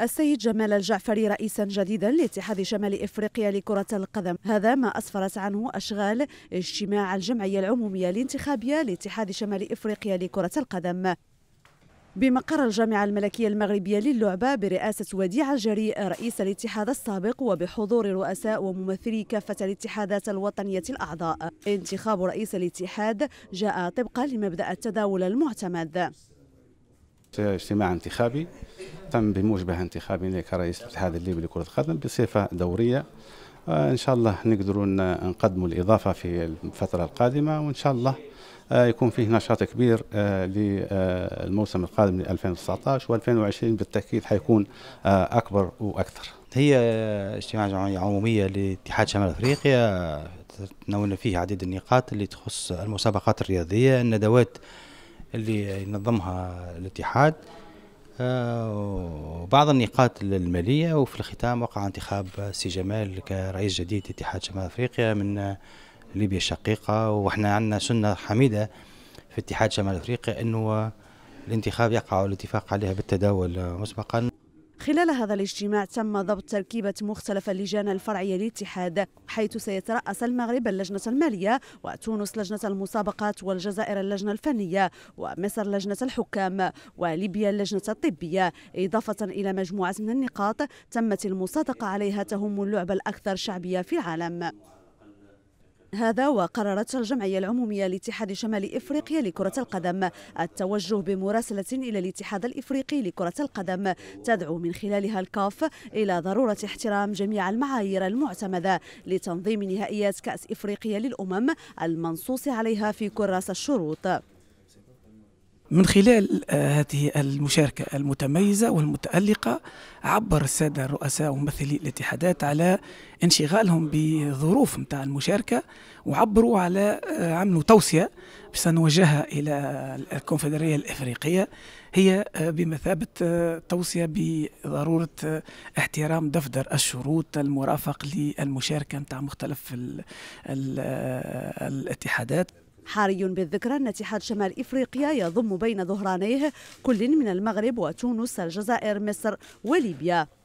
السيد جمال الجعفري رئيسا جديدا لاتحاد شمال افريقيا لكره القدم هذا ما اسفرت عنه اشغال اجتماع الجمعيه العموميه الانتخابيه لاتحاد شمال افريقيا لكره القدم بمقر الجامعة الملكية المغربية للعبة برئاسة وديع الجري رئيس الاتحاد السابق وبحضور رؤساء وممثلي كافة الاتحادات الوطنية الأعضاء انتخاب رئيس الاتحاد جاء طبقا لمبدأ التداول المعتمد اجتماع انتخابي تم بموجبه انتخابي كرئيس الاتحاد الليبي لكرة القدم بصفة دورية آه، ان شاء الله نقدروا نقدموا الاضافه في الفتره القادمه وان شاء الله آه، يكون فيه نشاط كبير آه، للموسم القادم 2019 و2020 بالتاكيد حيكون اكبر واكثر. هي اجتماع جمعيه عموميه لاتحاد شمال افريقيا تناولنا فيه عديد النقاط اللي تخص المسابقات الرياضيه الندوات اللي ينظمها الاتحاد وبعض آه، النقاط المالية وفي الختام وقع انتخاب سي جمال كرئيس جديد اتحاد شمال أفريقيا من ليبيا الشقيقة وإحنا عندنا سنة حميدة في اتحاد شمال أفريقيا أنه الانتخاب يقع الاتفاق عليها بالتداول مسبقا خلال هذا الاجتماع تم ضبط تركيبة مختلف اللجان الفرعية للاتحاد حيث سيترأس المغرب اللجنة المالية وتونس لجنة المسابقات والجزائر اللجنة الفنية ومصر لجنة الحكام وليبيا اللجنة الطبية إضافة إلى مجموعة من النقاط تمت المصادقة عليها تهم اللعبة الأكثر شعبية في العالم هذا وقررت الجمعية العمومية لاتحاد شمال إفريقيا لكرة القدم التوجه بمراسلة إلى الاتحاد الإفريقي لكرة القدم تدعو من خلالها الكاف إلى ضرورة احترام جميع المعايير المعتمدة لتنظيم نهائيات كأس إفريقيا للأمم المنصوص عليها في كراس الشروط من خلال آه، هذه المشاركة المتميزة والمتألقة عبر السادة الرؤساء وممثلي الاتحادات على انشغالهم بظروف متاع المشاركة وعبروا على آه، عملوا توصية سنوجهها إلى الكونفدرالية الإفريقية هي آه، بمثابة توصية بضرورة احترام دفتر الشروط المرافق للمشاركة متاع مختلف الاتحادات حاري بالذكرى أن اتحاد شمال إفريقيا يضم بين ظهرانيه كل من المغرب وتونس الجزائر مصر وليبيا